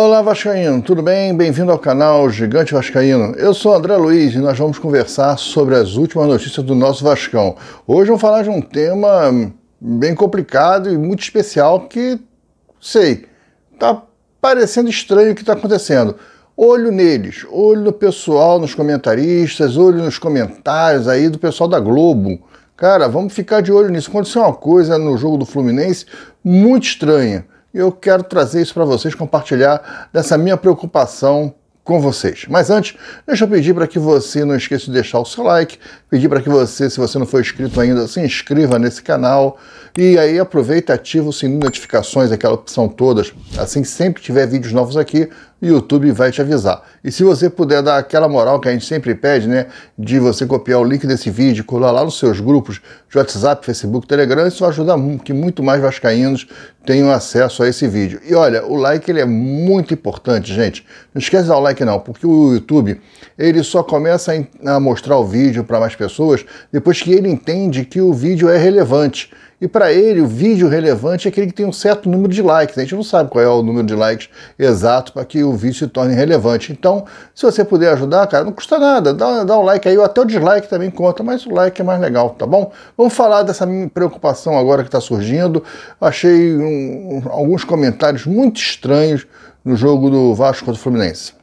Olá Vascaíno, tudo bem? Bem-vindo ao canal Gigante Vascaíno. Eu sou André Luiz e nós vamos conversar sobre as últimas notícias do nosso Vascão. Hoje vamos falar de um tema bem complicado e muito especial que, sei, tá parecendo estranho o que está acontecendo. Olho neles, olho no pessoal, nos comentaristas, olho nos comentários aí do pessoal da Globo. Cara, vamos ficar de olho nisso. Aconteceu uma coisa no jogo do Fluminense muito estranha e eu quero trazer isso para vocês, compartilhar dessa minha preocupação com vocês. Mas antes, deixa eu pedir para que você não esqueça de deixar o seu like, pedir para que você, se você não for inscrito ainda, se inscreva nesse canal e aí aproveita e ativa o sininho de notificações, aquela opção todas. Assim, sempre que tiver vídeos novos aqui, o YouTube vai te avisar. E se você puder dar aquela moral que a gente sempre pede, né, de você copiar o link desse vídeo, colar lá nos seus grupos de WhatsApp, Facebook, Telegram, isso ajuda que muito mais vascaínos tenham acesso a esse vídeo. E olha, o like ele é muito importante, gente. Não esquece de dar o like não, porque o YouTube, ele só começa a mostrar o vídeo para mais pessoas depois que ele entende que o vídeo é relevante. E para ele, o vídeo relevante é aquele que tem um certo número de likes. Né? A gente não sabe qual é o número de likes exato para que o vídeo se torne relevante. Então, se você puder ajudar, cara, não custa nada. Dá, dá um like aí, ou até o dislike também conta, mas o like é mais legal, tá bom? Vamos falar dessa minha preocupação agora que está surgindo. Achei um, alguns comentários muito estranhos no jogo do Vasco contra o Fluminense.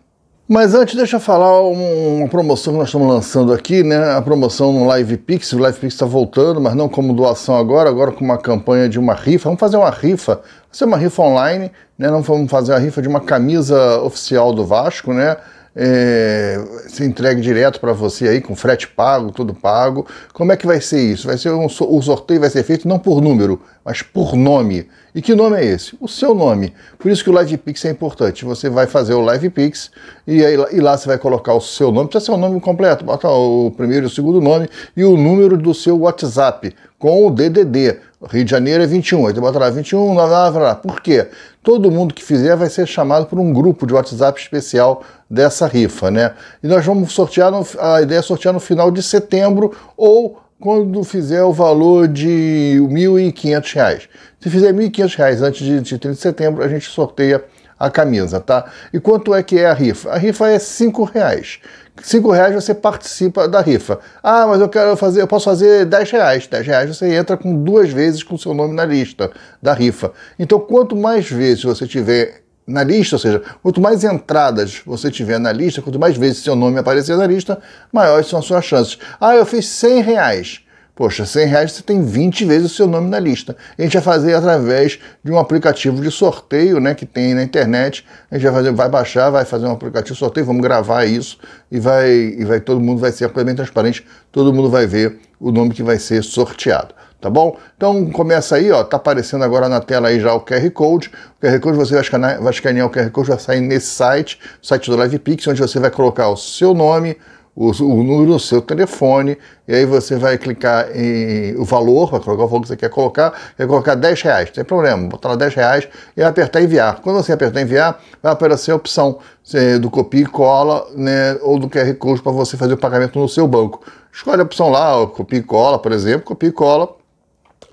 Mas antes, deixa eu falar uma promoção que nós estamos lançando aqui, né? A promoção no Live Pix. O Live Pix está voltando, mas não como doação agora, agora com uma campanha de uma rifa. Vamos fazer uma rifa, vai ser uma rifa online, né? Não vamos fazer a rifa de uma camisa oficial do Vasco, né? é, ser entregue direto para você aí, com frete pago, tudo pago. Como é que vai ser isso? Vai ser um, o sorteio vai ser feito não por número, mas por nome. E que nome é esse? O seu nome. Por isso que o Live Pix é importante. Você vai fazer o Live Pix e, aí, e lá você vai colocar o seu nome. Precisa ser o um nome completo, bota o primeiro e o segundo nome e o número do seu WhatsApp com o DDD. Rio de Janeiro é 21, aí tu bota lá 21, lá, lá, lá. Por quê? Todo mundo que fizer vai ser chamado por um grupo de WhatsApp especial dessa rifa, né? E nós vamos sortear, no, a ideia é sortear no final de setembro ou quando fizer o valor de R$ 1.500. Se fizer R$ 1.500 antes de, de 30 de setembro, a gente sorteia a camisa, tá? E quanto é que é a rifa? A rifa é cinco reais. Cinco reais você participa da rifa. Ah, mas eu quero fazer, eu posso fazer dez reais. dez reais você entra com duas vezes com seu nome na lista da rifa. Então, quanto mais vezes você tiver na lista, ou seja, quanto mais entradas você tiver na lista, quanto mais vezes seu nome aparecer na lista, maiores são as suas chances. Ah, eu fiz cem reais. Poxa, 100 reais você tem 20 vezes o seu nome na lista. A gente vai fazer através de um aplicativo de sorteio né, que tem na internet. A gente vai, fazer, vai baixar, vai fazer um aplicativo de sorteio, vamos gravar isso e vai, e vai todo mundo vai ser completamente transparente, todo mundo vai ver o nome que vai ser sorteado. Tá bom? Então começa aí, ó. Tá aparecendo agora na tela aí já o QR Code. O QR Code você vai escanear, vai escanear o QR Code, vai sair nesse site, site do LivePix, onde você vai colocar o seu nome, o, o número do seu telefone, e aí você vai clicar em o valor, vai colocar o valor que você quer colocar, vai colocar 10 reais, não tem problema, botar lá 10 reais e apertar enviar. Quando você apertar enviar, vai aparecer a opção eh, do copia e cola, né, ou do QR Code para você fazer o pagamento no seu banco. Escolhe a opção lá, copia e cola, por exemplo, copia e cola,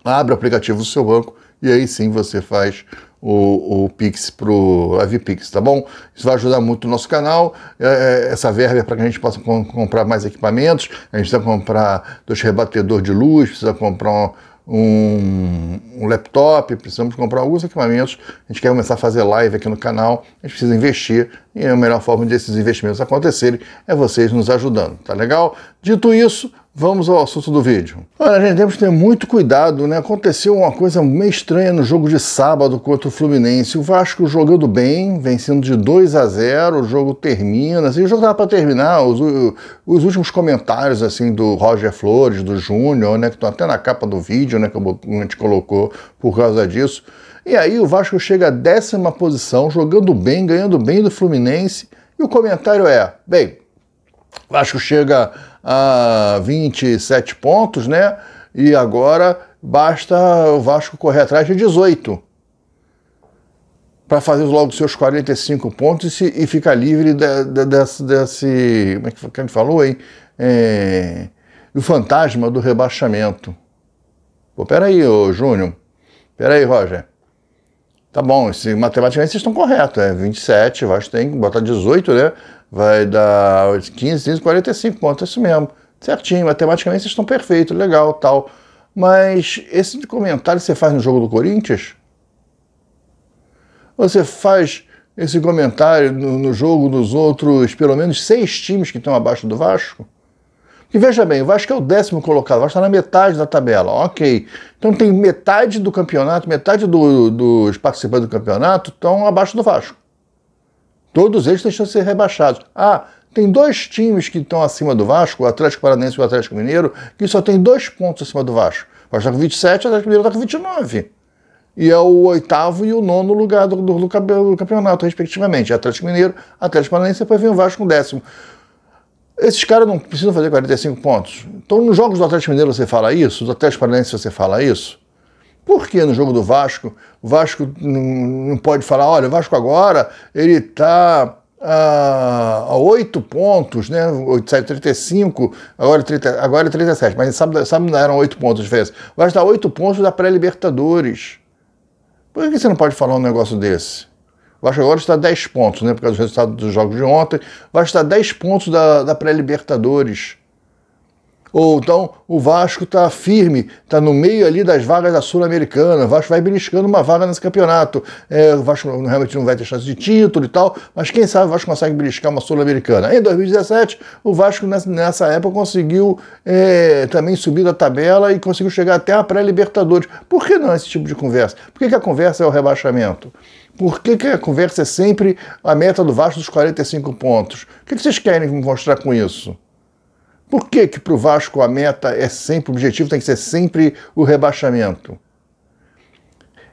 abre o aplicativo do seu banco, e aí sim você faz o, o Pix o AviPix, tá bom? Isso vai ajudar muito o nosso canal. É, é essa verba é para que a gente possa com, comprar mais equipamentos. A gente precisa comprar dois rebatedores de luz, precisa comprar um, um, laptop, precisamos comprar alguns equipamentos, a gente quer começar a fazer live aqui no canal, a gente precisa investir e a melhor forma desses investimentos acontecerem é vocês nos ajudando, tá legal? Dito isso, Vamos ao assunto do vídeo. Olha, gente, temos que ter muito cuidado, né? Aconteceu uma coisa meio estranha no jogo de sábado contra o Fluminense. O Vasco jogando bem, vencendo de 2 a 0, o jogo termina. Assim, o jogo estava para terminar. Os, os, últimos comentários assim do Roger Flores, do Júnior, né, que estão até na capa do vídeo, né, que a gente colocou por causa disso. E aí o Vasco chega à décima posição, jogando bem, ganhando bem do Fluminense. E o comentário é: bem, Vasco chega a 27 pontos, né? E agora basta o Vasco correr atrás de 18 para fazer logo seus 45 pontos e, e ficar livre de, de, desse, desse, Como é que, que a gente falou, hein? É, do fantasma do rebaixamento. Pô, peraí, ô Júnior. Peraí, Roger. Tá bom, matematicamente vocês estão corretos, é 27, Vasco tem que botar 18, né? vai dar 15, 15, 45 pontos, é isso mesmo. Certinho, matematicamente vocês estão perfeitos, legal, tal. Mas esse comentário você faz no jogo do Corinthians? Você faz esse comentário no, no jogo dos outros, pelo menos seis times que estão abaixo do Vasco? E veja bem, o Vasco é o décimo colocado, o Vasco está na metade da tabela, ok. Então tem metade do campeonato, metade do, dos participantes do campeonato estão abaixo do Vasco. Todos eles deixam de ser rebaixados. Ah, tem dois times que estão acima do Vasco, o Atlético Paranaense e o Atlético Mineiro, que só tem dois pontos acima do Vasco. O Vasco está com 27, o Atlético Mineiro está com 29. E é o oitavo e o nono lugar do, do, do campeonato, respectivamente. É Atlético Mineiro, Atlético Paranaense, depois vem o Vasco com décimo. Esses caras não precisam fazer 45 pontos. Então, nos jogos do Atlético Mineiro você fala isso, do Atlético Paranaense você fala isso. Por que no jogo do Vasco? O Vasco não pode falar, olha, o Vasco agora ele está a oito pontos, né? 8, 35, agora, 30, agora é 37, é mas sabe, sábado não eram oito pontos de diferença. Vai estar tá oito pontos da pré-Libertadores. Por que você não pode falar um negócio desse? O Vasco agora está 10 pontos, né? Por causa do resultado dos jogos de ontem. Vai estar 10 pontos da, da pré-Libertadores. Ou então o Vasco está firme, está no meio ali das vagas da Sul-Americana. O Vasco vai beliscando uma vaga nesse campeonato. É, o Vasco realmente não vai ter chance de título e tal, mas quem sabe o Vasco consegue beliscar uma Sul-Americana. Em 2017, o Vasco nessa época conseguiu é, também subir da tabela e conseguiu chegar até a pré-Libertadores. Por que não esse tipo de conversa? Por que, que a conversa é o rebaixamento? Por que, que a conversa é sempre a meta do Vasco dos 45 pontos? O que, que vocês querem mostrar com isso? Por que, que para o Vasco a meta é sempre, o objetivo tem que ser sempre o rebaixamento?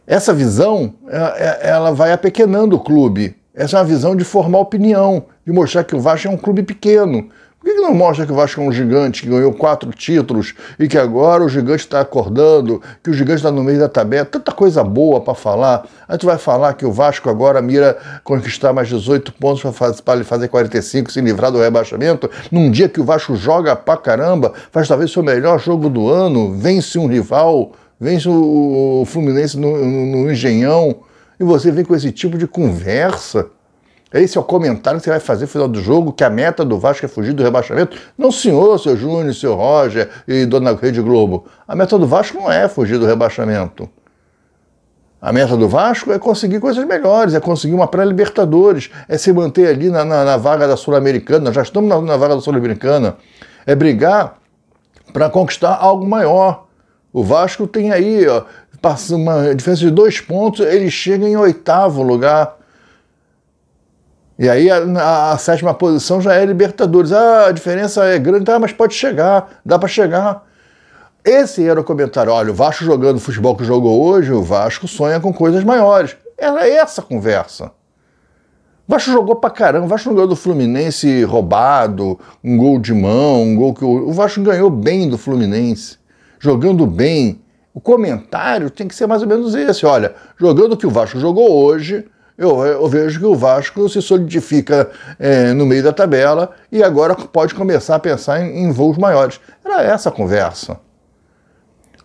Essa visão, é, ela vai apequenando o clube. Essa é uma visão de formar opinião, de mostrar que o Vasco é um clube pequeno, por que, não mostra que o Vasco é um gigante, que ganhou quatro títulos e que agora o gigante está acordando, que o gigante está no meio da tabela? Tanta coisa boa para falar. A gente vai falar que o Vasco agora mira conquistar mais 18 pontos para fazer, fazer 45, se livrar do rebaixamento, num dia que o Vasco joga pra caramba, faz talvez seu melhor jogo do ano, vence um rival, vence o Fluminense no, no, no Engenhão, e você vem com esse tipo de conversa. Esse é o comentário que você vai fazer no final do jogo, que a meta do Vasco é fugir do rebaixamento? Não, senhor, seu Júnior, seu Roger e dona Rede Globo. A meta do Vasco não é fugir do rebaixamento. A meta do Vasco é conseguir coisas melhores, é conseguir uma pré-Libertadores, é se manter ali na, na, na vaga da Sul-Americana, já estamos na, na vaga da Sul-Americana, é brigar para conquistar algo maior. O Vasco tem aí ó, uma diferença de dois pontos, ele chega em oitavo lugar. E aí a, a, sétima posição já é Libertadores. Ah, a diferença é grande, tá? mas pode chegar, dá para chegar. Esse era o comentário. Olha, o Vasco jogando o futebol que jogou hoje, o Vasco sonha com coisas maiores. Era essa a conversa. O Vasco jogou pra caramba. O Vasco não ganhou do Fluminense roubado, um gol de mão, um gol que. O Vasco ganhou bem do Fluminense, jogando bem. O comentário tem que ser mais ou menos esse. Olha, jogando o que o Vasco jogou hoje, eu, eu vejo que o Vasco se solidifica é, no meio da tabela e agora pode começar a pensar em, em voos maiores. Era essa a conversa.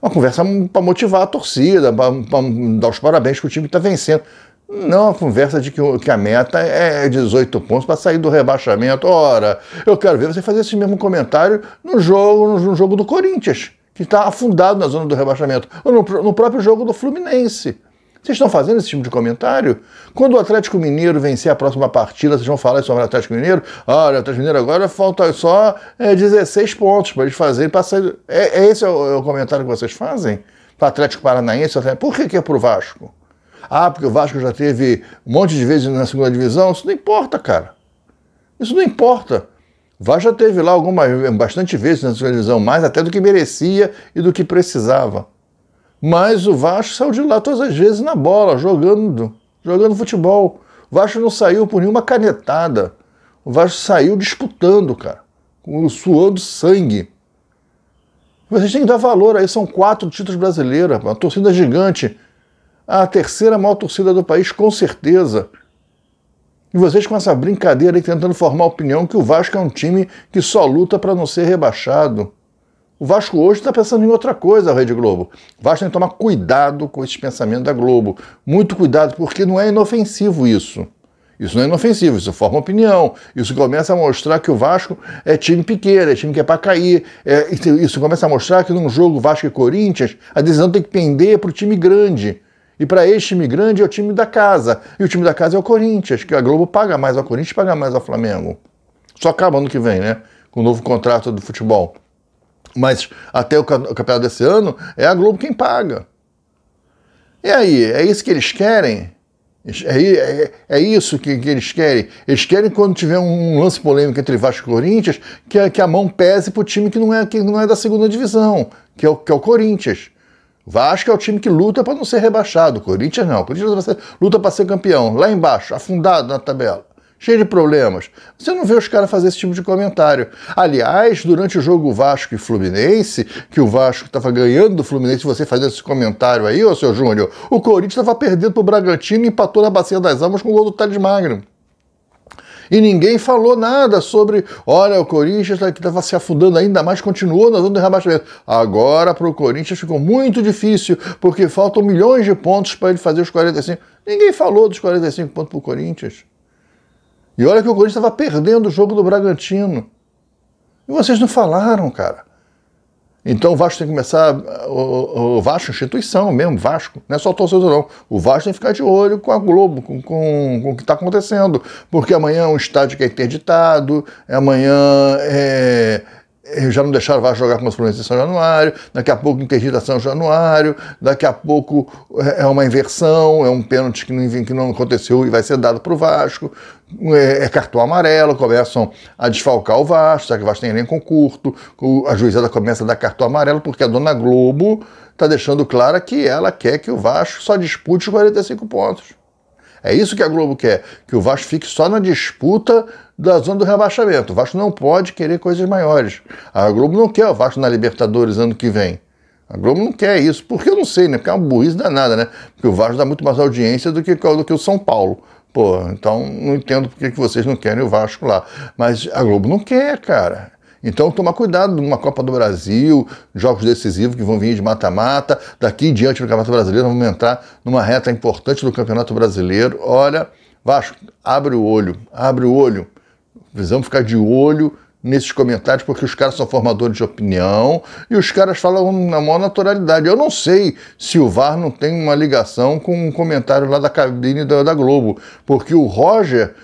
Uma conversa para motivar a torcida, para dar os parabéns que o time está vencendo. Não a conversa de que, que, a meta é 18 pontos para sair do rebaixamento. Ora, eu quero ver você fazer esse mesmo comentário no jogo, no jogo do Corinthians, que está afundado na zona do rebaixamento, ou no, no próprio jogo do Fluminense. Vocês estão fazendo esse tipo de comentário? Quando o Atlético Mineiro vencer a próxima partida, vocês vão falar sobre o Atlético Mineiro? Ah, o Atlético Mineiro agora falta só é, 16 pontos para eles fazerem passar. É, é esse é o, é o, comentário que vocês fazem? Para o Atlético Paranaense? Atlético... Por que, que é para o Vasco? Ah, porque o Vasco já teve um monte de vezes na segunda divisão. Isso não importa, cara. Isso não importa. O Vasco já teve lá algumas, bastante vezes na segunda divisão, mais até do que merecia e do que precisava. Mas o Vasco saiu de lá todas as vezes na bola, jogando, jogando futebol. O Vasco não saiu por nenhuma canetada. O Vasco saiu disputando, cara, suando sangue. Vocês têm que dar valor aí, são quatro títulos brasileiros, uma torcida gigante. A terceira maior torcida do país, com certeza. E vocês com essa brincadeira aí tentando formar a opinião que o Vasco é um time que só luta para não ser rebaixado. O Vasco hoje está pensando em outra coisa, a Rede Globo. O Vasco tem que tomar cuidado com esse pensamento da Globo. Muito cuidado, porque não é inofensivo isso. Isso não é inofensivo, isso forma opinião. Isso começa a mostrar que o Vasco é time pequeno, é time que é para cair. É, isso começa a mostrar que num jogo Vasco e Corinthians, a decisão tem que pender para o time grande. E para esse time grande é o time da casa. E o time da casa é o Corinthians, que a Globo paga mais ao Corinthians paga mais ao Flamengo. Só acaba ano que vem, né? Com o novo contrato do futebol. Mas até o campeonato desse ano é a Globo quem paga. E aí, é isso que eles querem? É, é, é isso que, que, eles querem? Eles querem quando tiver um lance polêmico entre Vasco e Corinthians, que, que a mão pese para o time que não, é, que não é da segunda divisão, que é o, que é o Corinthians. Vasco é o time que luta para não ser rebaixado. Corinthians não. Corinthians luta para ser campeão, lá embaixo, afundado na tabela cheio de problemas. Você não vê os caras fazer esse tipo de comentário. Aliás, durante o jogo Vasco e Fluminense, que o Vasco estava ganhando do Fluminense, você fazendo esse comentário aí, ô seu Júnior, o Corinthians estava perdendo para o Bragantino e empatou na Bacia das Almas com o gol do Thales Magno. E ninguém falou nada sobre, olha, o Corinthians tá que estava se afundando ainda mais, continuou na zona do rebaixamento. Agora para o Corinthians ficou muito difícil, porque faltam milhões de pontos para ele fazer os 45. Ninguém falou dos 45 pontos para o Corinthians. E olha que o Corinthians estava perdendo o jogo do Bragantino. E vocês não falaram, cara. Então o Vasco tem que começar, o, o Vasco, instituição mesmo, Vasco, não é só torcedor não. O Vasco tem que ficar de olho com a Globo, com, com, com o que está acontecendo. Porque amanhã é um estádio que é interditado, é amanhã é, eh, já não deixaram o Vasco jogar com os Fluminense de São Januário, daqui a pouco interdita São Januário, daqui a pouco eh, é uma inversão, é um pênalti que não, que não aconteceu e vai ser dado para o Vasco, é, é, cartão amarelo, começam a desfalcar o Vasco, já que o Vasco tem elenco curto, a juizada começa a dar cartão amarelo porque a dona Globo está deixando clara que ela quer que o Vasco só dispute os 45 pontos. É isso que a Globo quer, que o Vasco fique só na disputa da zona do rebaixamento. O Vasco não pode querer coisas maiores. A Globo não quer o Vasco na Libertadores ano que vem. A Globo não quer isso, porque eu não sei, né? Porque é uma burrice danada, né? Porque o Vasco dá muito mais audiência do que, do que o São Paulo. Pô, então não entendo por que vocês não querem o Vasco lá. Mas a Globo não quer, cara. Então, tomar cuidado numa Copa do Brasil, jogos decisivos que vão vir de mata-mata, daqui diante no Campeonato Brasileiro, vamos entrar numa reta importante do Campeonato Brasileiro. Olha, Vasco, abre o olho, abre o olho. Precisamos ficar de olho nesses comentários, porque os caras são formadores de opinião e os caras falam na maior naturalidade. Eu não sei se o VAR não tem uma ligação com um comentário lá da cabine da Globo, porque o Roger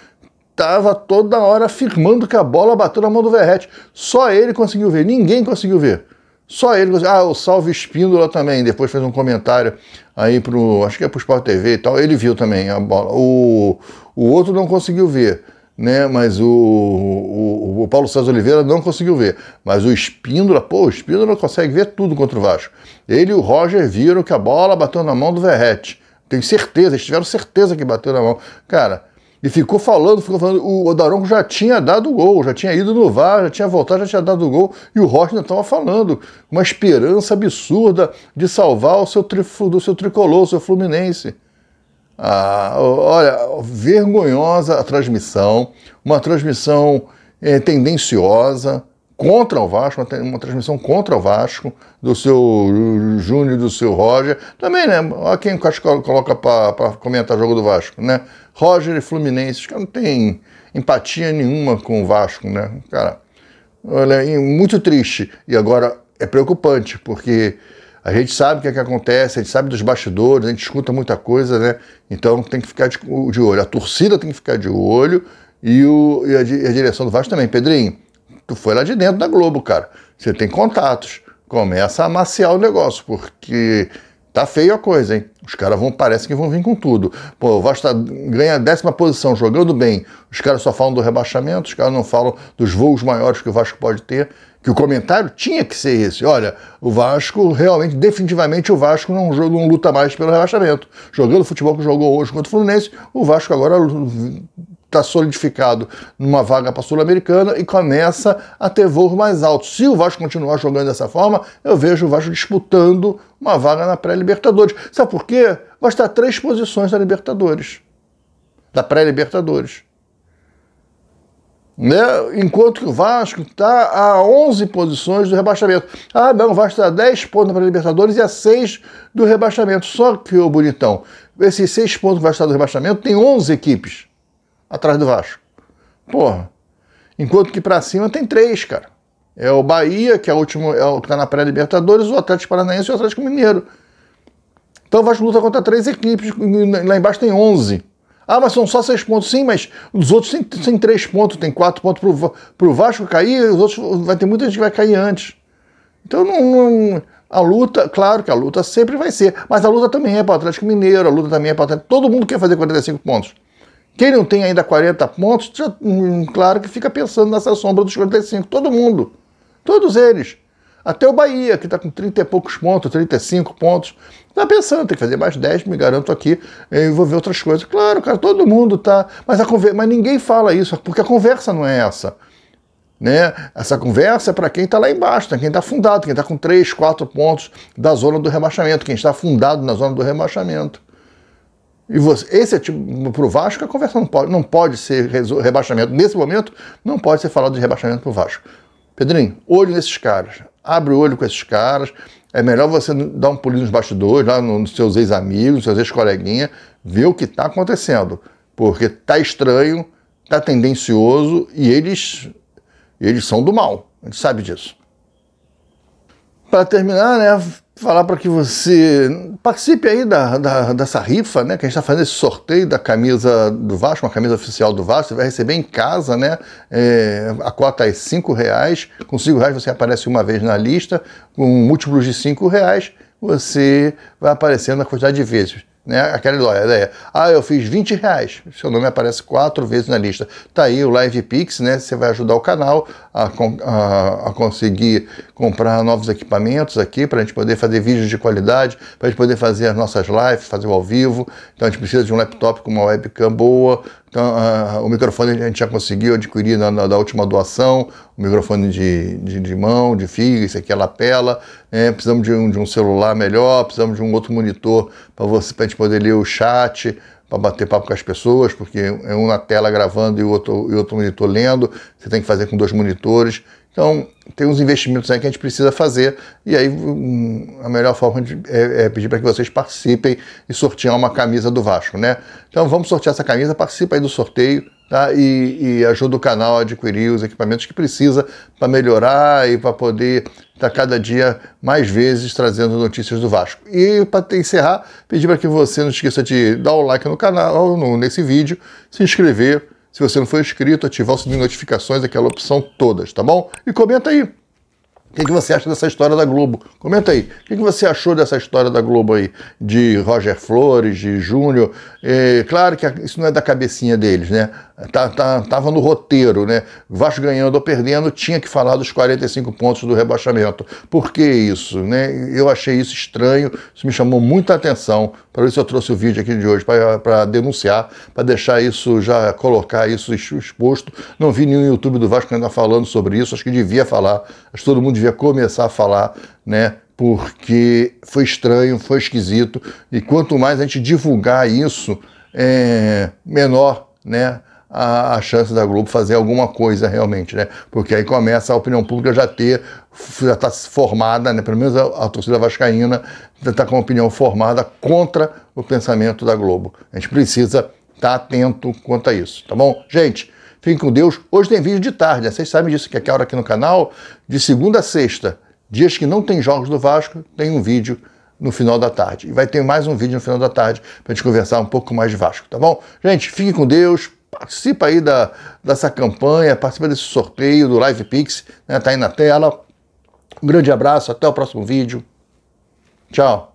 estava toda hora afirmando que a bola bateu na mão do Verrete. Só ele conseguiu ver, ninguém conseguiu ver. Só ele conseguiu. Ah, o Salve Espíndola também, depois fez um comentário aí pro. Acho que é pro Sport TV e tal. Ele viu também a bola. O, o outro não conseguiu ver. Né, mas o, o, o Paulo César Oliveira não conseguiu ver. Mas o Espíndola, pô, o Espíndola consegue ver tudo contra o Vasco. Ele e o Roger viram que a bola bateu na mão do Verrete. Tenho certeza, eles tiveram certeza que bateu na mão. Cara, e ficou falando, ficou falando. O Odaronco já tinha dado gol, já tinha ido no VAR, já tinha voltado, já tinha dado gol. E o Rocha ainda estava falando. Uma esperança absurda de salvar o seu, tri, do seu tricolor, o seu Fluminense. Ah, olha, vergonhosa a transmissão. Uma transmissão é, tendenciosa contra o Vasco, uma transmissão contra o Vasco, do seu Júnior, do seu Roger. Também, né? Olha quem coloca para comentar jogo do Vasco, né? Roger e Fluminense, que não tem empatia nenhuma com o Vasco, né? Cara, olha, é muito triste. E agora é preocupante, porque a gente sabe o que, é que acontece, a gente sabe dos bastidores, a gente escuta muita coisa, né? Então tem que ficar de, de olho. A torcida tem que ficar de olho e, o, e a, a direção do Vasco também. Pedrinho, Tu foi lá de dentro da Globo, cara. Você tem contatos. Começa a amaciar o negócio, porque tá feio a coisa, hein? Os caras vão, parece que vão vir com tudo. Pô, o Vasco tá, ganha a décima posição, jogando bem. Os caras só falam do rebaixamento, os caras não falam dos voos maiores que o Vasco pode ter. Que o comentário tinha que ser esse. Olha, o Vasco, realmente, definitivamente, o Vasco não, não luta mais pelo rebaixamento. Jogando futebol que jogou hoje contra o Fluminense, o Vasco agora está solidificado numa vaga para Sul-Americana e começa a ter voos mais altos. Se o Vasco continuar jogando dessa forma, eu vejo o Vasco disputando uma vaga na pré-Libertadores. Sabe por quê? Vai estar três posições na Libertadores. Da pré-Libertadores. Né? Enquanto que o Vasco está a 11 posições do rebaixamento. Ah, não, o Vasco está a 10 pontos para pré Libertadores e a 6 do rebaixamento. Só que, ô bonitão, esses 6 pontos que vai estar tá do rebaixamento tem 11 equipes atrás do Vasco. Porra. Enquanto que para cima tem três, cara. É o Bahia, que é o último, é o que tá na pré-Libertadores, o Atlético Paranaense e o Atlético Mineiro. Então o Vasco luta contra três equipes, lá embaixo tem onze. Ah, mas são só seis pontos. Sim, mas os outros têm, têm três pontos, tem quatro pontos pro, pro Vasco cair, os outros vai ter muita gente que vai cair antes. Então não, não, a luta, claro que a luta sempre vai ser, mas a luta também é para o Atlético Mineiro, a luta também é para Todo mundo quer fazer 45 pontos. Quem não tem ainda 40 pontos, já, hum, claro que fica pensando nessa sombra dos 45. Todo mundo. Todos eles. Até o Bahia, que está com 30 e poucos pontos, 35 pontos. Está pensando, tem que fazer mais 10, me garanto aqui, envolver eh, outras coisas. Claro, cara, todo mundo está. Mas, a mas ninguém fala isso, porque a conversa não é essa. Né? Essa conversa é para quem está lá embaixo, né? quem está fundado, quem está com 3, 4 pontos da zona do rebaixamento, quem está fundado na zona do rebaixamento. E você, esse é tipo, para o Vasco, a conversa não pode, não pode ser rebaixamento. Nesse momento, não pode ser falado de rebaixamento para o Vasco. Pedrinho, olho nesses caras. Abre o olho com esses caras. É melhor você dar um pulinho nos bastidores, lá nos seus ex-amigos, nos seus ex-coleguinhas, ver o que está acontecendo. Porque tá estranho, tá tendencioso e eles, eles são do mal. A gente sabe disso. Para terminar, né, falar para que você participe aí da, da, dessa rifa, né? Que a gente está fazendo esse sorteio da camisa do Vasco, uma camisa oficial do Vasco. Você vai receber em casa, né? É, a cota é cinco reais. Com cinco reais você aparece uma vez na lista. Com múltiplos de cinco reais você vai aparecendo na quantidade de vezes. Né? Aquela ideia, ah, eu fiz 20 reais, seu nome aparece quatro vezes na lista. Tá aí o Live Pix, né? Você vai ajudar o canal a, a, a conseguir comprar novos equipamentos aqui para a gente poder fazer vídeos de qualidade, para a gente poder fazer as nossas lives, fazer o ao vivo. Então a gente precisa de um laptop com uma webcam boa. Então uh, o microfone a gente já conseguiu adquirir na, na da última doação, o microfone de, de, de mão, de fio, isso aqui é lapela. Né? Precisamos de um, de um celular melhor, precisamos de um outro monitor para a gente poder ler o chat, para bater papo com as pessoas, porque é um na tela gravando e o outro, e outro monitor lendo. Você tem que fazer com dois monitores. Então, tem uns investimentos aí que a gente precisa fazer, e aí um, a melhor forma de, é, é pedir para que vocês participem e sortear uma camisa do Vasco, né? Então, vamos sortear essa camisa, participa aí do sorteio, tá? E, e ajuda o canal a adquirir os equipamentos que precisa para melhorar e para poder estar tá cada dia mais vezes trazendo notícias do Vasco. E para encerrar, pedir para que você não esqueça de dar o like no canal, no, nesse vídeo, se inscrever se você não for inscrito, ativar o sininho de notificações, aquela opção todas, tá bom? E comenta aí. O que, que, você acha dessa história da Globo? Comenta aí. O que, que, você achou dessa história da Globo aí? De Roger Flores, de Júnior. É, claro que isso não é da cabecinha deles, né? Tá, tá, tava no roteiro, né? Vasco ganhando ou perdendo, tinha que falar dos 45 pontos do rebaixamento. Por que isso? Né? Eu achei isso estranho, isso me chamou muita atenção. Por isso eu trouxe o vídeo aqui de hoje, para denunciar, para deixar isso, já colocar isso exposto. Não vi nenhum YouTube do Vasco ainda falando sobre isso, acho que devia falar, acho que todo mundo devia começar a falar, né? Porque foi estranho, foi esquisito, e quanto mais a gente divulgar isso, é menor, né? a, a, chance da Globo fazer alguma coisa realmente, né? Porque aí começa a opinião pública já ter, já está formada, né? Pelo menos a, a torcida vascaína está com a opinião formada contra o pensamento da Globo. A gente precisa estar tá atento quanto a isso, tá bom? Gente, fiquem com Deus. Hoje tem vídeo de tarde, né? Vocês sabem disso, que é a hora aqui no canal, de segunda a sexta, dias que não tem jogos do Vasco, tem um vídeo no final da tarde. E vai ter mais um vídeo no final da tarde para a gente conversar um pouco mais de Vasco, tá bom? Gente, fiquem com Deus, participa aí da, dessa campanha, participa desse sorteio do Live Pix, né? Tá aí na tela. Um grande abraço, até o próximo vídeo. Tchau.